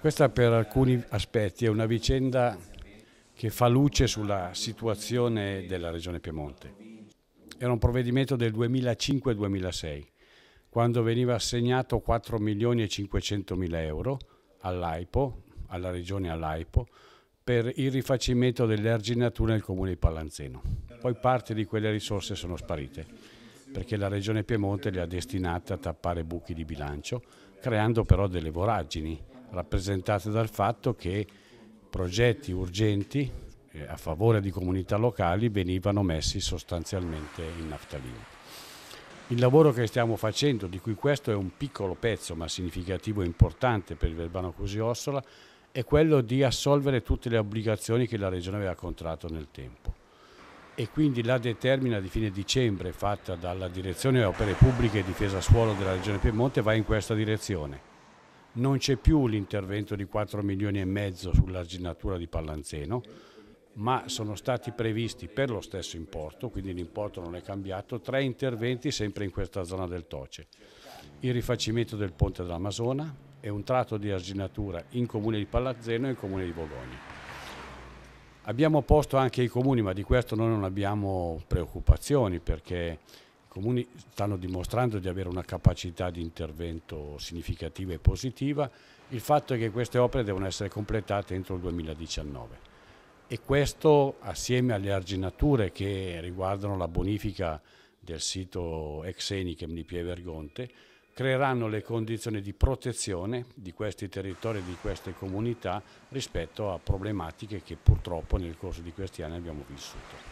Questa per alcuni aspetti è una vicenda che fa luce sulla situazione della Regione Piemonte. Era un provvedimento del 2005-2006, quando veniva assegnato 4 milioni e 500 mila euro all'AIPO, alla Regione all'AIPO, per il rifacimento dell'arginatura nel comune di Pallanzeno. Poi parte di quelle risorse sono sparite perché la regione Piemonte le ha destinate a tappare buchi di bilancio, creando però delle voragini rappresentate dal fatto che progetti urgenti eh, a favore di comunità locali venivano messi sostanzialmente in naftalina. Il lavoro che stiamo facendo, di cui questo è un piccolo pezzo ma significativo e importante per il Verbano Cusi Ossola, è quello di assolvere tutte le obbligazioni che la Regione aveva contratto nel tempo. E quindi la determina di fine dicembre fatta dalla Direzione Opere Pubbliche e Difesa Suolo della Regione Piemonte va in questa direzione non c'è più l'intervento di 4 milioni e mezzo sull'arginatura di Pallanzeno, ma sono stati previsti per lo stesso importo, quindi l'importo non è cambiato, tre interventi sempre in questa zona del Toce. Il rifacimento del ponte dell'Amazona e un tratto di arginatura in comune di Pallanzeno e in comune di Bologna. Abbiamo posto anche i comuni, ma di questo noi non abbiamo preoccupazioni perché comuni stanno dimostrando di avere una capacità di intervento significativa e positiva, il fatto è che queste opere devono essere completate entro il 2019 e questo assieme alle arginature che riguardano la bonifica del sito ex Enichem di Pieve Pievergonte creeranno le condizioni di protezione di questi territori e di queste comunità rispetto a problematiche che purtroppo nel corso di questi anni abbiamo vissuto.